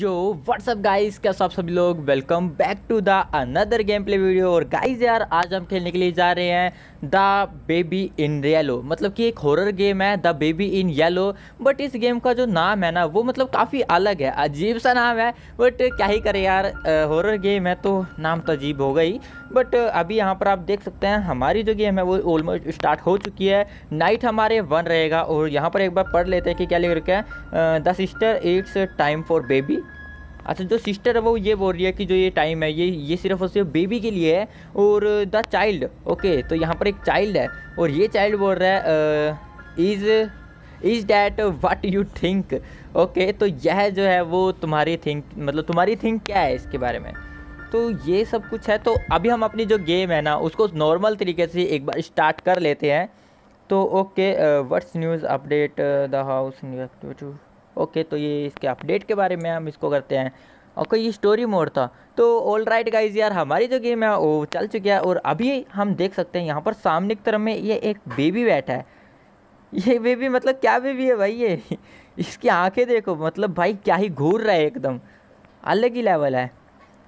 यो WhatsApp guys क्या सब सभी लोग welcome back to the another game play video और गाइस यार आज हम खेलने के लिए जा रहे हैं द बेबी इन येलो मतलब कि एक हॉरर गेम है the baby in yellow but इस गेम का जो नाम है ना वो मतलब काफ़ी अलग है अजीब सा नाम है बट क्या ही करें यार हॉरर गेम है तो नाम तो अजीब होगा ही बट अभी यहाँ पर आप देख सकते हैं हमारी जो गेम है वो ऑलमोस्ट स्टार्ट हो चुकी है नाइट हमारे वन रहेगा और यहाँ पर एक बार पढ़ लेते हैं कि क्या लिख रखे हैं the sister it's time for baby अच्छा जो सिस्टर है वो ये बोल रही है कि जो ये टाइम है ये ये सिर्फ और सिर्फ बेबी के लिए है और द चाइल्ड ओके तो यहाँ पर एक चाइल्ड है और ये चाइल्ड बोल रहा है is is that what you think okay तो यह जो है वो तुम्हारी थिंक मतलब तुम्हारी थिंक क्या है इसके बारे में तो ये सब कुछ है तो अभी हम अपनी जो गेम है ना उसको नॉर्मल तरीके से एक बार स्टार्ट कर लेते हैं तो okay what's news update the house new activity okay तो ये इसके अपडेट के बारे में हम इसको करते हैं और कोई स्टोरी मोड था तो ऑल राइट गाइज यार हमारी जो गेम है वो चल चुकी है और अभी हम देख सकते हैं यहाँ पर सामने की तरफ में ये एक बेबी बैठा है ये बेबी मतलब क्या बेबी है भाई ये इसकी आंखें देखो मतलब भाई क्या ही घूर रहा है एकदम अलग ही लेवल है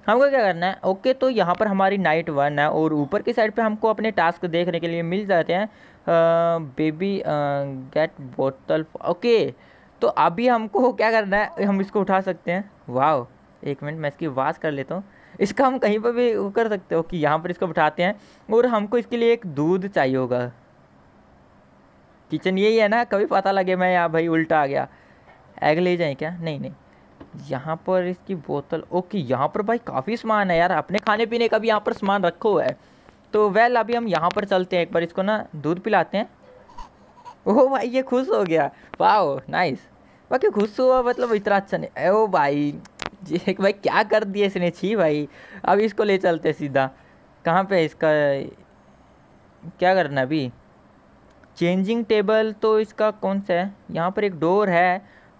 हमको क्या करना है ओके तो यहाँ पर हमारी नाइट वन है और ऊपर की साइड पे हमको अपने टास्क देखने के लिए मिल जाते हैं ah, baby ah, get bottle okay तो अभी हमको क्या करना है हम इसको उठा सकते हैं वाह एक मिनट मैं इसकी वास कर लेता हूँ इसका हम कहीं पर भी वो कर सकते हो कि यहाँ पर इसको उठाते हैं और हमको इसके लिए एक दूध चाहिए होगा किचन यही है ना कभी पता लगे मैं यहाँ भाई उल्टा आ गया एग ले जाएँ क्या नहीं नहीं यहाँ पर इसकी बोतल ओके यहाँ पर भाई काफ़ी सामान है यार अपने खाने पीने का भी यहाँ पर सामान रखा हुआ है तो वेल अभी हम यहाँ पर चलते हैं एक बार इसको ना दूध पिलाते हैं ओ भाई ये खुश हो गया पाओ नाइस बाकी खुश हुआ मतलब इतना अच्छा नहीं ओ भाई ये भाई क्या कर दिया इसने छी भाई अब इसको ले चलते सीधा कहाँ पे इसका क्या करना अभी चेंजिंग टेबल तो इसका कौन सा है यहाँ पर एक डोर है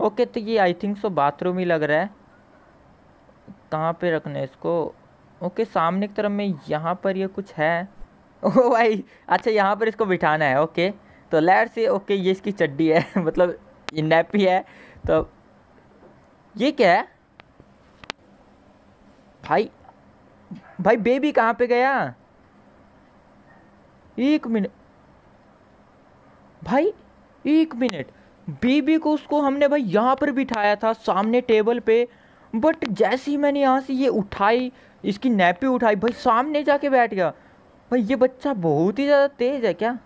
ओके तो ये आई थिंक सो बाथरूम ही लग रहा है कहाँ पे रखना है इसको ओके सामने की तरफ में यहाँ पर ये कुछ है ओ भाई अच्छा यहाँ पर इसको बिठाना है ओके तो लेट से ओके ये इसकी चड्डी है मतलब ये नैपी है तो ये क्या है भाई भाई बेबी कहाँ पे गया एक मिनट भाई एक मिनट बेबी को उसको हमने भाई यहाँ पर बिठाया था सामने टेबल पे बट जैसे ही मैंने यहाँ से ये उठाई इसकी नैपी उठाई भाई सामने जाके बैठ गया भाई ये बच्चा बहुत ही ज़्यादा तेज़ है क्या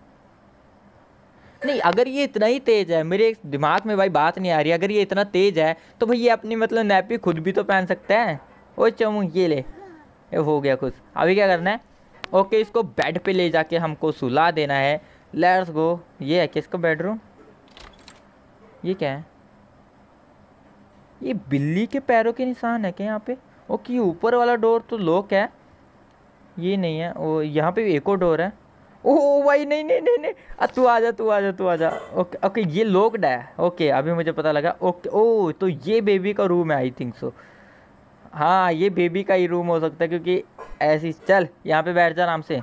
नहीं अगर ये इतना ही तेज़ है मेरे दिमाग में भाई बात नहीं आ रही अगर ये इतना तेज़ है तो भाई ये अपनी मतलब नैपी खुद भी तो पहन सकते हैं ओ चमू ये ले ये हो गया खुश अभी क्या करना है ओके इसको बेड पे ले जाके हमको सुला देना है लेट्स गो ये है किसका बेडरूम ये क्या है ये बिल्ली के पैरों के निशान है क्या यहाँ पे ओके ऊपर वाला डोर तो लोक है ये नहीं है वो यहाँ पे एक और डोर है ओह भाई नहीं नहीं नहीं नहीं तू आ जा तू आ जा तू आ जा ओके ओके ये लोकड है ओके अभी मुझे पता लगा ओके ओ तो ये बेबी का रूम है आई थिंक सो हाँ ये बेबी का ही रूम हो सकता है क्योंकि ऐसी चल यहाँ पे बैठ जा आराम से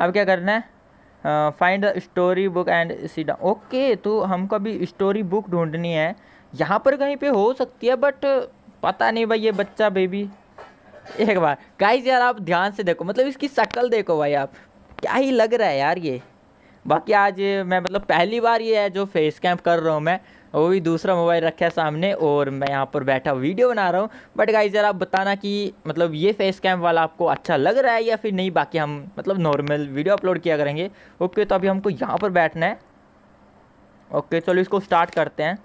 अब क्या करना है find the story book and सीडा ओके तो हमको अभी स्टोरी बुक ढूंढनी है यहाँ पर कहीं पे हो सकती है बट पता नहीं भाई ये बच्चा बेबी एक बार गाइस यार आप ध्यान से देखो मतलब इसकी शक्ल देखो भाई आप क्या ही लग रहा है यार ये बाकी आज मैं मतलब पहली बार ये है जो फेस कैम्प कर रहा हूँ मैं वो भी दूसरा मोबाइल रखा है सामने और मैं यहाँ पर बैठा वीडियो बना रहा हूँ बट गाई ज़रा आप बताना कि मतलब ये फेस कैम्प वाला आपको अच्छा लग रहा है या फिर नहीं बाकी हम मतलब नॉर्मल वीडियो अपलोड किया करेंगे ओके तो अभी हमको यहाँ पर बैठना है ओके चलो इसको स्टार्ट करते हैं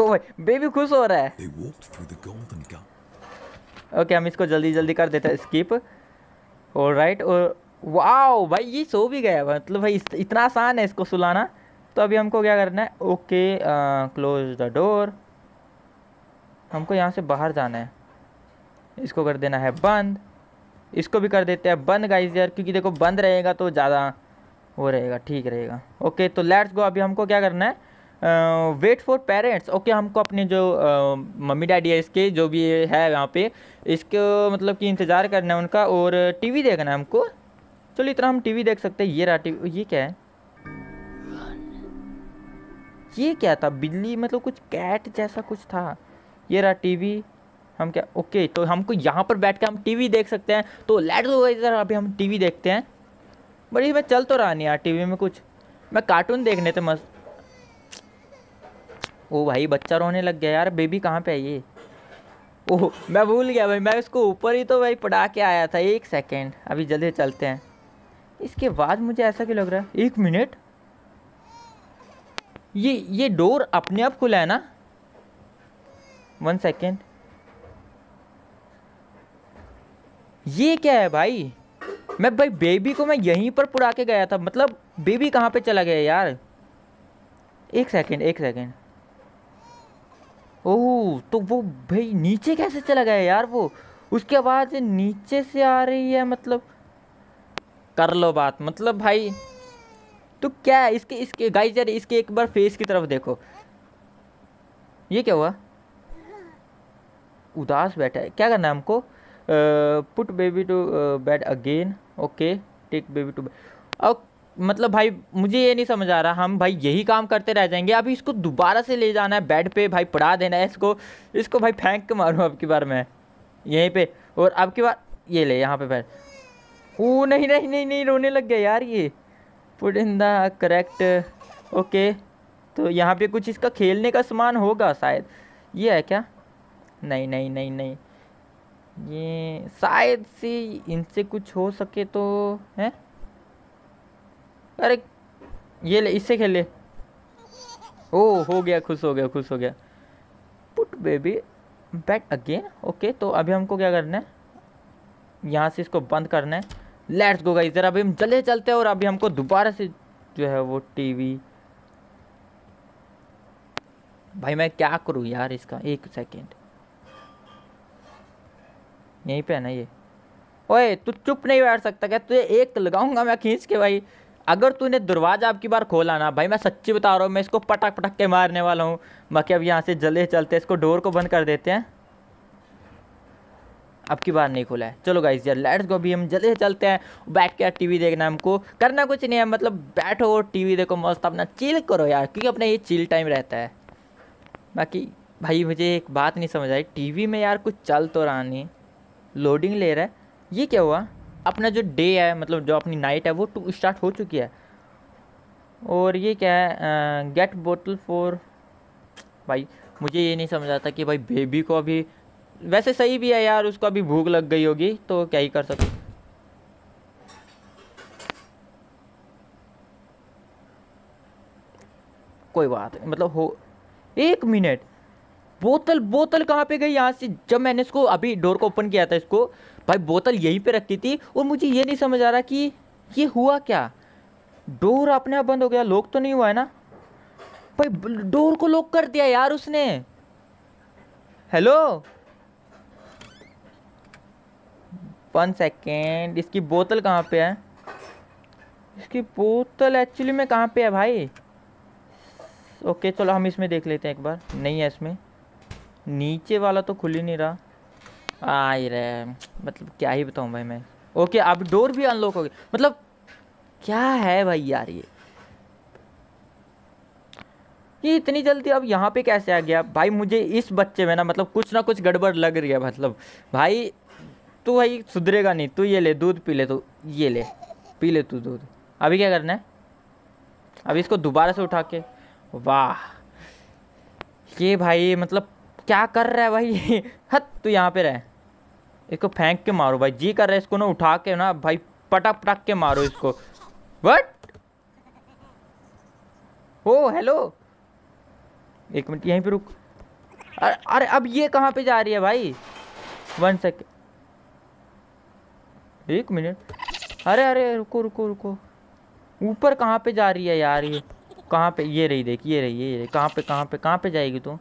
ओ बेबी खुश हो रहा ओके हम इसको जल्दी जल्दी कर देते हैं स्किप और राइट और वाओ भाई ये सो भी गया मतलब भाई इतना आसान है इसको सुलाना तो अभी हमको क्या करना है ओके क्लोज द डोर हमको यहाँ से बाहर जाना है इसको कर देना है बंद इसको भी कर देते हैं बंद गाइस यार क्योंकि देखो बंद रहेगा तो ज़्यादा वो रहेगा ठीक रहेगा ओके तो लेट्स गो अभी हमको क्या करना है वेट फॉर पेरेंट्स ओके हमको अपने जो मम्मी डैडी है इसके जो भी है यहाँ पे इसको मतलब कि इंतज़ार करना है उनका और टीवी देखना है हमको चलो इतना हम टीवी देख सकते हैं ये रहा टीवी ये क्या है ये क्या था बिल्ली मतलब कुछ कैट जैसा कुछ था ये रहा टीवी हम क्या ओके तो हमको यहाँ पर बैठ के हम टीवी देख सकते हैं तो लेट गो इधर अभी हम टीवी देखते हैं बड़ी मैं चल तो रहा नहीं यार टीवी में कुछ मैं कार्टून देखने थे मस्त ओ भाई बच्चा रोने लग गया यार बेबी कहाँ पे है ये ओह मैं भूल गया भाई मैं उसको ऊपर ही तो भाई पढ़ा के आया था एक सेकेंड अभी जल्दी चलते हैं इसके बाद मुझे ऐसा क्यों लग रहा है एक मिनट ये ये डोर अपने आप खुला है ना वन सेकेंड ये क्या है भाई मैं भाई बेबी को मैं यहीं पर पुड़ा के गया था मतलब बेबी कहाँ पे चला गया यार एक सेकेंड एक सेकेंड ओह तो वो भाई नीचे कैसे चला गया यार वो उसकी आवाज़ नीचे से आ रही है मतलब कर लो बात मतलब भाई तो क्या है इसके इसके गाइस यार इसके एक बार फेस की तरफ देखो ये क्या हुआ उदास बैठा है क्या करना है हमको put baby to bed again okay take baby to अब मतलब भाई मुझे ये नहीं समझ आ रहा हम भाई यही काम करते रह जाएंगे अभी इसको दोबारा से ले जाना है बेड पे भाई पढ़ा देना है इसको इसको भाई फेंक के मारूँ अब की बार मैं यहीं पे और अब की बार ये ले यहाँ पे भाई ओ नहीं नहीं नहीं नहीं रोने लग गया यार ये put in the correct okay तो यहाँ पे कुछ इसका खेलने का सामान होगा शायद ये है क्या नहीं नहीं नहीं नहीं ये शायद से इनसे कुछ हो सके तो है अरे ये ले इससे खेल ले ओ हो गया खुश हो गया खुश हो गया put baby back again okay तो अभी हमको क्या करना है यहाँ से इसको बंद करना है लेट्स गो गाइस जरा अभी हम चले चलते हैं और अभी हमको दोबारा से जो है वो टीवी भाई मैं क्या करूँ यार इसका एक सेकेंड यहीं पे है ना ये ओए तू चुप नहीं बैठ सकता क्या तुझे एक तो लगाऊंगा मैं खींच के भाई अगर तूने दरवाज़ा आपकी बार खोला ना भाई मैं सच्ची बता रहा हूँ मैं इसको पटक पटक के मारने वाला हूँ बाकी अब यहाँ से जल्दी चलते इसको डोर को बंद कर देते हैं अब की बार नहीं खुला है चलो गाइज यार लेट्स गो अभी हम जल्दी से चलते हैं बैठ के यार टीवी देखना है हमको करना कुछ नहीं है मतलब बैठो और टीवी देखो मस्त अपना चिल करो यार क्योंकि अपना ये चिल टाइम रहता है बाकी भाई मुझे एक बात नहीं समझ आई टीवी में यार कुछ चल तो रहा नहीं लोडिंग ले रहा है ये क्या हुआ अपना जो डे है मतलब जो अपनी नाइट है वो टू स्टार्ट हो चुकी है और ये क्या है गेट बोतल फॉर भाई मुझे ये नहीं समझ आता कि भाई बेबी को अभी वैसे सही भी है यार उसको अभी भूख लग गई होगी तो क्या ही कर सकते कोई बात मतलब हो एक मिनट बोतल बोतल कहाँ पे गई यहाँ से जब मैंने इसको अभी डोर को ओपन किया था इसको भाई बोतल यहीं पे रखी थी और मुझे ये नहीं समझ आ रहा कि ये हुआ क्या डोर अपने आप बंद हो गया लॉक तो नहीं हुआ है ना भाई डोर को लॉक कर दिया यार उसने हेलो वन सेकेंड इसकी बोतल कहाँ पे है इसकी बोतल एक्चुअली में कहाँ पे है भाई ओके चलो हम इसमें देख लेते हैं एक बार नहीं है इसमें नीचे वाला तो खुल ही नहीं रहा आ ही मतलब क्या ही बताऊं भाई मैं ओके अब डोर भी अनलॉक हो गई मतलब क्या है भाई यार ये ये इतनी जल्दी अब यहाँ पे कैसे आ गया भाई मुझे इस बच्चे में ना मतलब कुछ ना कुछ गड़बड़ लग रही है मतलब भाई तू भाई सुधरेगा नहीं तू ये ले दूध पी ले तो ये ले पी ले तू दूध अभी क्या करना है अभी इसको दोबारा से उठा के वाह ये भाई मतलब क्या कर रहा है भाई हत तू यहाँ पे रह इसको फेंक के मारो भाई जी कर रहा है इसको ना उठा के ना भाई पटक पटक के मारो इसको वट ओ हेलो एक मिनट यहीं पे रुक अरे अरे अब ये कहाँ पे जा रही है भाई वन सेकेंड एक मिनट अरे अरे रुको रुको रुको ऊपर कहाँ पे जा रही है यार ये कहाँ पे ये रही देखिए ये रही ये, कहाँ पे कहाँ पे कहाँ पे जाएगी तू तो?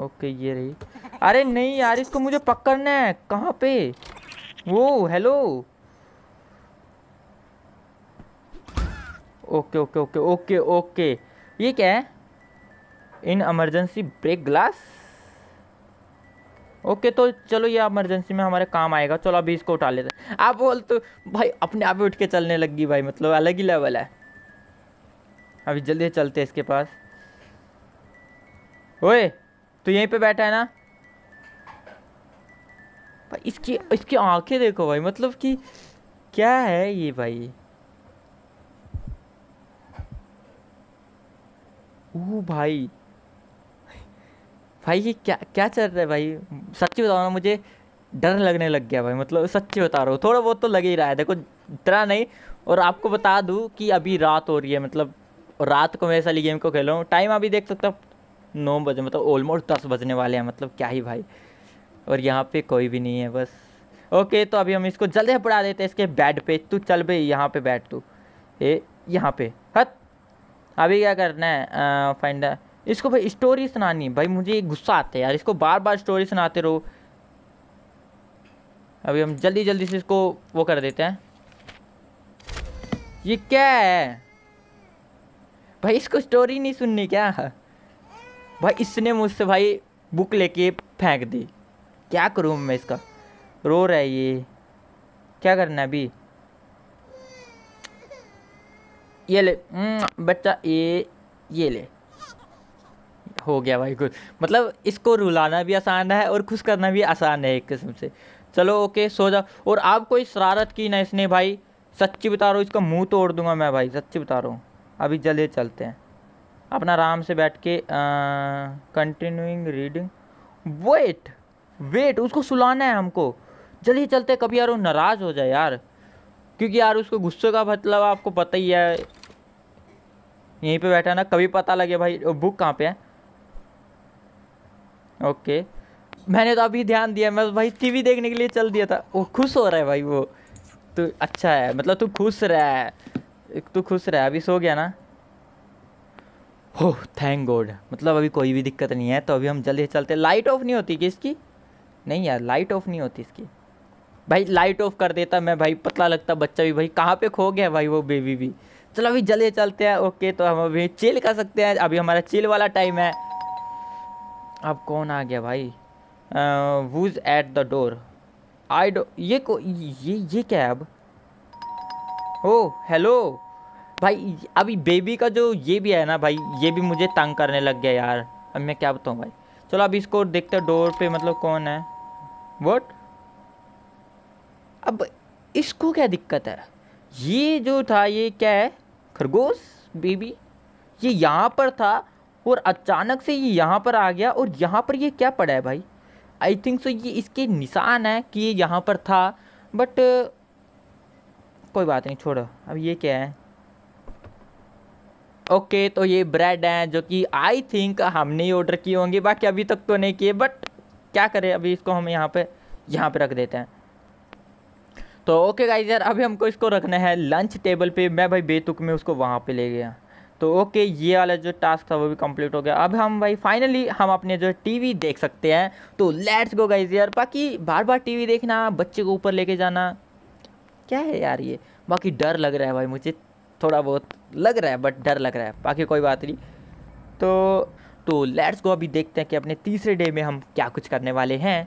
ओके ये रही अरे नहीं यार इसको मुझे पकड़ना है कहाँ पे वो hello okay okay okay okay okay ये क्या है in emergency break glass okay तो चलो ये इमरजेंसी में हमारे काम आएगा चलो अभी इसको उठा लेते आप बोल तो भाई अपने आप उठ के चलने लगी भाई मतलब अलग ही लेवल है अभी जल्दी चलते हैं इसके पास ओए तो यहीं पे बैठा है ना भाई इसकी इसकी आंखें देखो भाई मतलब कि क्या है ये भाई ओह भाई भाई ये क्या क्या चल रहा है भाई सच्ची बताओ ना मुझे डर लगने लग गया भाई मतलब सच्ची बता रहा हूँ थोड़ा बहुत तो लग ही रहा है देखो इतना नहीं और आपको बता दूँ कि अभी रात हो रही है मतलब रात को मैं साली गेम को खेला हूँ टाइम अभी देख सकते हो नौ बजे मतलब ऑलमोस्ट दस बजने वाले हैं मतलब क्या ही भाई और यहाँ पे कोई भी नहीं है बस ओके तो अभी हम इसको जल्दी पढ़ा देते हैं इसके बेड पे तू चल भाई यहाँ पे बैठ तू ये यहाँ पे हत अभी क्या करना है फाइंड इसको भाई स्टोरी सुनानी भाई मुझे गुस्सा आता है यार इसको बार बार स्टोरी सुनाते रहो अभी हम जल्दी जल्दी से इसको वो कर देते हैं ये क्या है भाई इसको स्टोरी नहीं सुननी क्या भाई इसने मुझसे भाई बुक लेके फेंक दी क्या करूँ मैं इसका रो रहा है ये क्या करना अभी ये ले हम्म, बच्चा ये ये ले हो गया भाई कुछ मतलब इसको रुलाना भी आसान है और खुश करना भी आसान है एक किस्म से चलो ओके सो जाओ और आप कोई शरारत की ना इसने भाई सच्ची बता रहा हूँ इसका मुंह तोड़ दूंगा मैं भाई सच्ची बता रहा हूँ अभी जल्दी चलते हैं अपना आराम से बैठ के कंटिन्यूइंग रीडिंग वेट वेट उसको सुलाना है हमको जल्दी चलते कभी यार वो नाराज़ हो जाए यार क्योंकि यार उसको गुस्से का मतलब आपको पता ही है यहीं पे बैठा ना कभी पता लगे भाई बुक कहाँ पे है ओके मैंने तो अभी ध्यान दिया मैं भाई टीवी देखने के लिए चल दिया था वो खुश हो रहा है भाई वो तो अच्छा है मतलब तू खुश रहा है तू खुश रहा है अभी सो गया ना हो थैंक गॉड मतलब अभी कोई भी दिक्कत नहीं है तो अभी हम जल्दी चलते लाइट ऑफ नहीं होती कि इसकी नहीं यार लाइट ऑफ नहीं होती इसकी भाई लाइट ऑफ कर देता मैं भाई पतला लगता बच्चा भी भाई कहाँ पे खो गया भाई वो बेबी भी चलो अभी जल्दी चलते हैं ओके तो हम अभी चिल कर सकते हैं अभी हमारा चिल वाला टाइम है अब कौन आ गया भाई who's at the door I do ये को ये ये क्या है अब ओ oh, हेलो भाई अभी बेबी का जो ये भी है ना भाई ये भी मुझे तंग करने लग गया यार अब मैं क्या बताऊँ भाई चलो अब इसको देखते हैं डोर पे मतलब कौन है वोट अब इसको क्या दिक्कत है ये जो था ये क्या है खरगोश बेबी ये यहाँ पर था और अचानक से ये यहाँ पर आ गया और यहाँ पर ये क्या पड़ा है भाई आई थिंक सो ये इसके निशान है कि ये यहाँ पर था बट कोई बात नहीं छोड़ो अब ये क्या है ओके तो ये ब्रेड हैं जो कि आई थिंक हमने ही ऑर्डर किए होंगे बाकी अभी तक तो नहीं किए बट क्या करें अभी इसको हम यहाँ पे यहाँ पे रख देते हैं तो ओके गाइज यार अभी हमको इसको रखना है लंच टेबल पे मैं भाई बेतुक में उसको वहाँ पे ले गया तो ओके ये वाला जो टास्क था वो भी कंप्लीट हो गया अब हम भाई फाइनली हम अपने जो टीवी देख सकते हैं तो लेट्स गो गाइज यार बाकी बार बार टीवी देखना बच्चे को ऊपर लेके जाना क्या है यार ये बाकी डर लग रहा है भाई मुझे थोड़ा बहुत लग रहा है बट डर लग रहा है बाकी कोई बात नहीं तो तो लेट्स गो अभी देखते हैं कि अपने तीसरे डे में हम क्या कुछ करने वाले हैं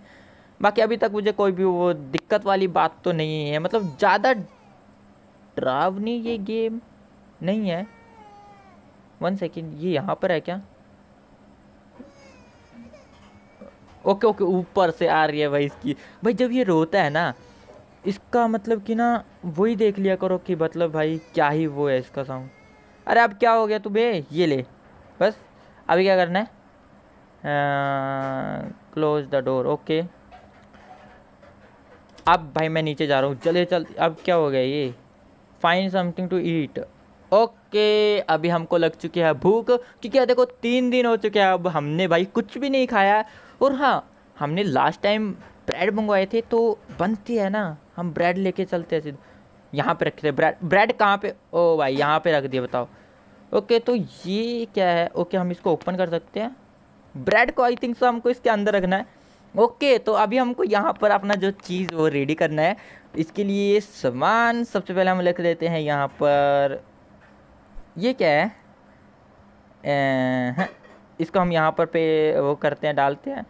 बाकी अभी तक मुझे कोई भी वो दिक्कत वाली बात तो नहीं है मतलब ज़्यादा डरावनी ये गेम नहीं है वन सेकेंड ये यहाँ पर है क्या ओके ओके ऊपर से आ रही है भाई इसकी भाई जब ये रोता है ना इसका मतलब कि ना वही देख लिया करो कि मतलब भाई क्या ही वो है इसका साउंड अरे अब क्या हो गया तू बे ये ले बस अभी क्या करना है क्लोज द डोर ओके अब भाई मैं नीचे जा रहा हूँ चले चल अब क्या हो गया ये find something to eat okay अभी हमको लग चुकी है भूख क्योंकि देखो तीन दिन हो चुके हैं अब हमने भाई कुछ भी नहीं खाया और हाँ हमने लास्ट टाइम ब्रेड मंगवाए थे तो बनती है ना हम ब्रेड लेके चलते हैं यहाँ पे रखे थे ब्रेड ब्रेड कहाँ पे ओ भाई यहाँ पे रख दिया बताओ ओके तो ये क्या है ओके हम इसको ओपन कर सकते हैं ब्रेड को आई थिंक सो हमको इसके अंदर रखना है ओके तो अभी हमको यहाँ पर अपना जो चीज़ वो रेडी करना है इसके लिए सामान सबसे पहले हम लिख देते हैं यहाँ पर ये क्या है ए, हाँ, इसको हम यहाँ पर पे वो करते हैं डालते हैं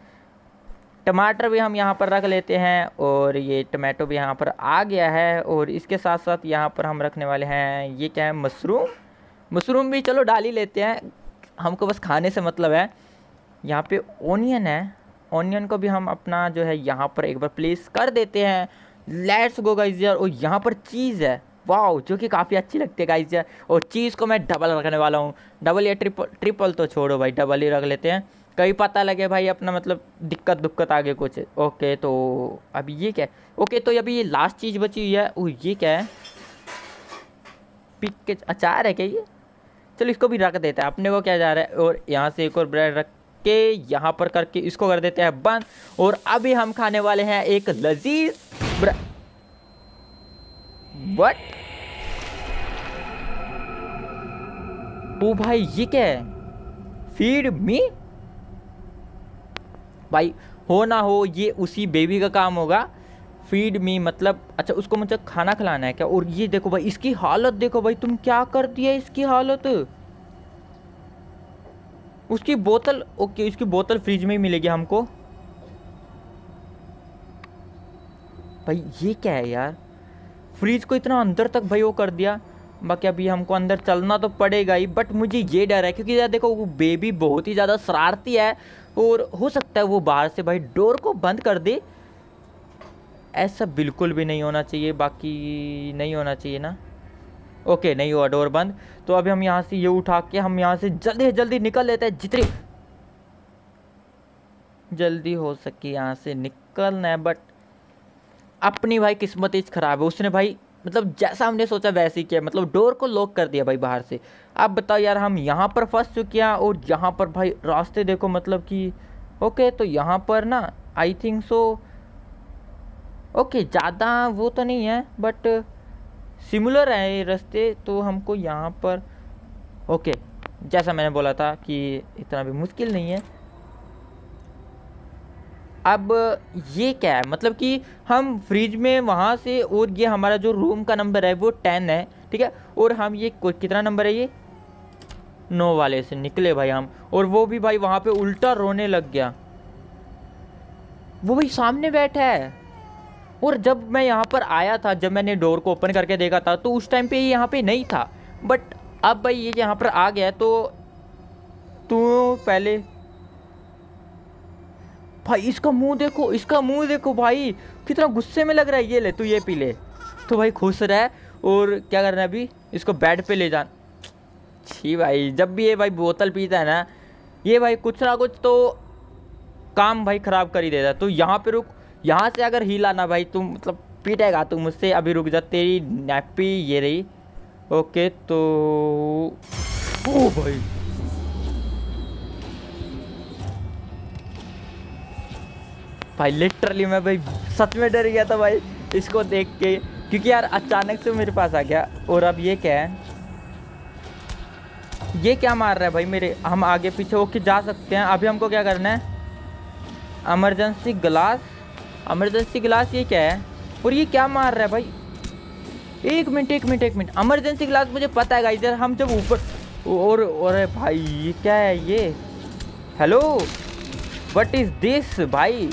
टमाटर भी हम यहाँ पर रख लेते हैं और ये टमाटो भी यहाँ पर आ गया है और इसके साथ साथ यहाँ पर हम रखने वाले हैं ये क्या है मशरूम मशरूम भी चलो डाल ही लेते हैं हमको बस खाने से मतलब है यहाँ पे ओनियन है ओनियन को भी हम अपना जो है यहाँ पर एक बार प्लेस कर देते हैं लेट्स गो गाइजियर यार और यहाँ पर चीज़ है वाओ जो कि काफ़ी अच्छी लगती है गाइजियर यार और चीज़ को मैं डबल रखने वाला हूँ डबल या ट्रिपल ट्रिपल तो छोड़ो भाई डबल ही रख लेते हैं कहीं पता लगे भाई अपना मतलब दिक्कत दुक्कत आगे कुछ ओके तो अभी ये क्या है ओके तो अभी ये लास्ट चीज़ बची हुई है वो ये क्या है पिक के अचार है क्या ये चलो इसको भी रख देते हैं अपने को क्या जा रहा है और यहाँ से एक और ब्रेड रख के यहाँ पर करके इसको कर देते हैं बंद और अभी हम खाने वाले हैं एक लजीज वट ओ भाई ये क्या है फीड मी भाई हो ना हो ये उसी बेबी का काम होगा फीड मी मतलब अच्छा उसको मुझे खाना खिलाना है क्या और ये देखो भाई इसकी हालत देखो भाई तुम क्या कर दिया इसकी हालत उसकी बोतल ओके इसकी बोतल फ्रिज में ही मिलेगी हमको भाई ये क्या है यार फ्रिज को इतना अंदर तक भाई वो कर दिया बाकी अभी हमको अंदर चलना तो पड़ेगा ही बट मुझे ये डर है क्योंकि यार देखो वो बेबी बहुत ही ज़्यादा शरारती है और हो सकता है वो बाहर से भाई डोर को बंद कर दे ऐसा बिल्कुल भी नहीं होना चाहिए बाकी नहीं होना चाहिए ना ओके नहीं हुआ डोर बंद तो अभी हम यहाँ से ये उठा के हम यहाँ से जल्दी जल्दी निकल लेते हैं जितनी जल्दी हो सके यहाँ से निकलना है बट अपनी भाई किस्मत इस खराब है उसने भाई मतलब जैसा हमने सोचा वैसे ही किया मतलब डोर को लॉक कर दिया भाई बाहर से अब बताओ यार हम यहाँ पर फंस चुके हैं और यहाँ पर भाई रास्ते देखो मतलब कि ओके तो यहाँ पर ना आई थिंक सो ओके ज़्यादा वो तो नहीं है बट सिमिलर है ये रास्ते तो हमको यहाँ पर ओके जैसा मैंने बोला था कि इतना भी मुश्किल नहीं है अब ये क्या है मतलब कि हम फ्रिज में वहाँ से और ये हमारा जो रूम का नंबर है वो टेन है ठीक है और हम ये कितना नंबर है ये नौ वाले से निकले भाई हम और वो भी भाई वहाँ पे उल्टा रोने लग गया वो भाई सामने बैठा है और जब मैं यहाँ पर आया था जब मैंने डोर को ओपन करके देखा था तो उस टाइम पर ये यहाँ पर नहीं था बट अब भाई ये यहाँ पर आ गया तो तू पहले भाई इसका मुंह देखो इसका मुंह देखो भाई कितना गुस्से में लग रहा है ये ले तू ये पी ले तो भाई खुश रहा है और क्या करना है अभी इसको बेड पे ले जान छी भाई जब भी ये भाई बोतल पीता है ना ये भाई कुछ ना कुछ तो काम भाई ख़राब कर ही देता है तो यहाँ पे रुक यहाँ से अगर ही लाना भाई तुम मतलब पीटेगा तू तो मुझसे अभी रुक जा तेरी नैपी ये रही ओके तो ओ भाई भाई लिटरली मैं भाई सच में डर गया था भाई इसको देख के क्योंकि यार अचानक से मेरे पास आ गया और अब ये क्या है ये क्या मार रहा है भाई मेरे हम आगे पीछे होके जा सकते हैं अभी हमको क्या करना है अमरजेंसी ग्लास अमरजेंसी ग्लास ये क्या है और ये क्या मार रहा है भाई एक मिनट एक मिनट एक मिनट अमरजेंसी ग्लास मुझे पता है इधर हम जब ऊपर और अरे भाई ये क्या है ये हेलो वट इज़ दिस भाई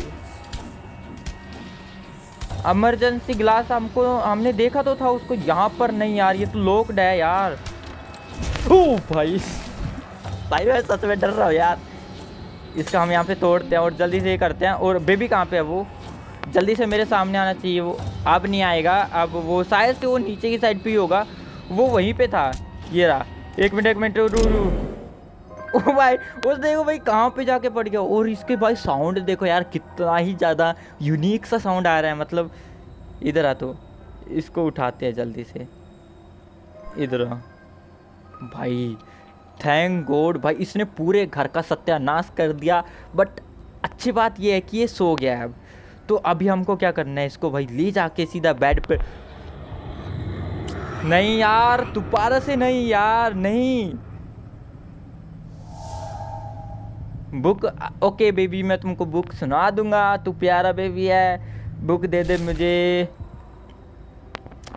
एमरजेंसी ग्लास हमको हमने देखा तो था उसको यहाँ पर नहीं यार ये तो लोकड है यार ओ भाई भाई मैं सच में डर रहा हूँ यार इसका हम यहाँ पे तोड़ते हैं और जल्दी से ये करते हैं और बेबी कहाँ पे है वो जल्दी से मेरे सामने आना चाहिए वो अब नहीं आएगा अब वो शायद से वो नीचे की साइड पर ही होगा वो वहीं पर था ये रहा एक मिनट एक मिनट रू रू ओ भाई उस देखो भाई कहाँ पे जाके पड़ गया और इसके भाई साउंड देखो यार कितना ही ज़्यादा यूनिक सा साउंड आ रहा है मतलब इधर आ तो इसको उठाते हैं जल्दी से इधर भाई थैंक गॉड भाई इसने पूरे घर का सत्यानाश कर दिया बट अच्छी बात यह है कि ये सो गया है अब तो अभी हमको क्या करना है इसको भाई ले जाके सीधा बेड पर नहीं यार दोबारा से नहीं यार नहीं बुक ओके बेबी मैं तुमको बुक सुना दूंगा तू प्यारा बेबी है बुक दे दे मुझे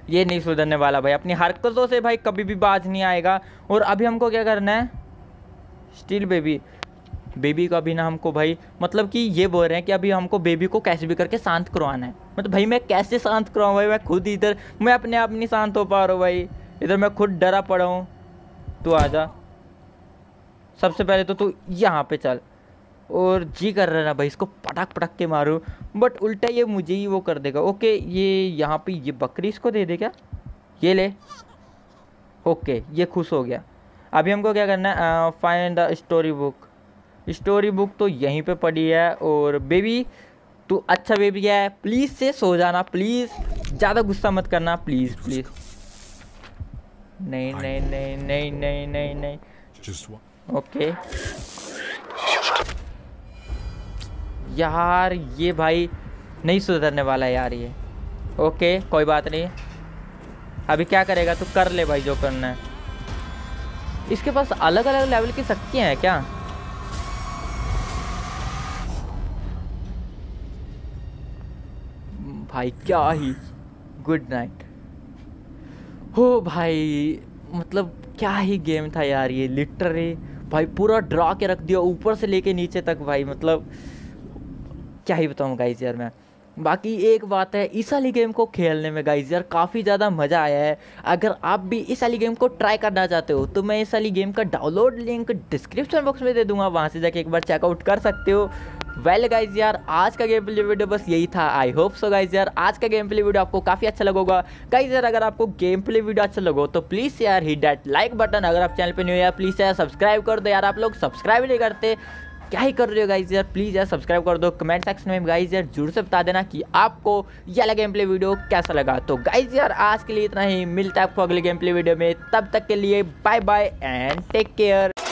ये नहीं सुधरने वाला भाई अपनी हरकतों से भाई कभी भी बाज नहीं आएगा और अभी हमको क्या करना है स्टील बेबी बेबी का अभी ना हमको भाई मतलब कि ये बोल रहे हैं कि अभी हमको बेबी को कैसे भी करके शांत करवाना है मतलब भाई मैं कैसे शांत करवाऊँ भाई मैं खुद इधर मैं अपने आप नहीं शांत हो पा रहा हूँ भाई इधर मैं खुद डरा पड़ा हूँ तू आ जा सबसे पहले तो तू यहाँ पे चल और जी कर रहा है ना भाई इसको पटक पटक के मारूँ बट उल्टा ये मुझे ही वो कर देगा ओके ये यहाँ पे ये बकरी इसको दे दे क्या ये ले ओके ये खुश हो गया अभी हमको क्या करना है find the story book story book तो यहीं पे पड़ी है और बेबी तू अच्छा बेबी है प्लीज़ से सो जाना प्लीज़ ज़्यादा गुस्सा मत करना प्लीज़ प्लीज़ नहीं नहीं नहीं नहीं नहीं नहीं नहीं ओके यार ये भाई नहीं सुधरने वाला है यार ये ओके कोई बात नहीं अभी क्या करेगा तू कर ले भाई जो करना है इसके पास अलग अलग लेवल की शक्तियाँ हैं क्या भाई क्या ही गुड नाइट हो भाई मतलब क्या ही गेम था यार ये लिटरली भाई पूरा ड्रा के रख दिया ऊपर से लेके नीचे तक भाई मतलब क्या ही बताऊँ गाइज यार मैं बाकी एक बात है इस वाली गेम को खेलने में गाइज यार काफ़ी ज़्यादा मज़ा आया है अगर आप भी इस वाली गेम को ट्राई करना चाहते हो तो मैं इस वाली गेम का डाउनलोड लिंक डिस्क्रिप्शन बॉक्स में दे दूंगा वहाँ से जाके एक बार चेकआउट कर सकते हो वेल well गाइज यार आज का गेम प्ले वीडियो बस यही था आई होप सो गाइज यार आज का गेम प्ले वीडियो आपको काफ़ी अच्छा लगेगा गाइज यार अगर आपको गेम प्ले वीडियो अच्छा लगो तो प्लीज़ यार हिट डेट लाइक बटन अगर आप चैनल पे न्यू यार प्लीज़ यार सब्सक्राइब कर दो यार आप लोग सब्सक्राइब नहीं करते क्या ही कर रहे हो गाइज यार प्लीज़ यार सब्सक्राइब कर दो कमेंट सेक्शन में गाइज यार जरूर से बता देना कि आपको ये वाला गेम प्ले वीडियो कैसा लगा तो गाइज यार आज के लिए इतना ही मिलता है आपको अगले गेम प्ले वीडियो में तब तक के लिए bye bye and take care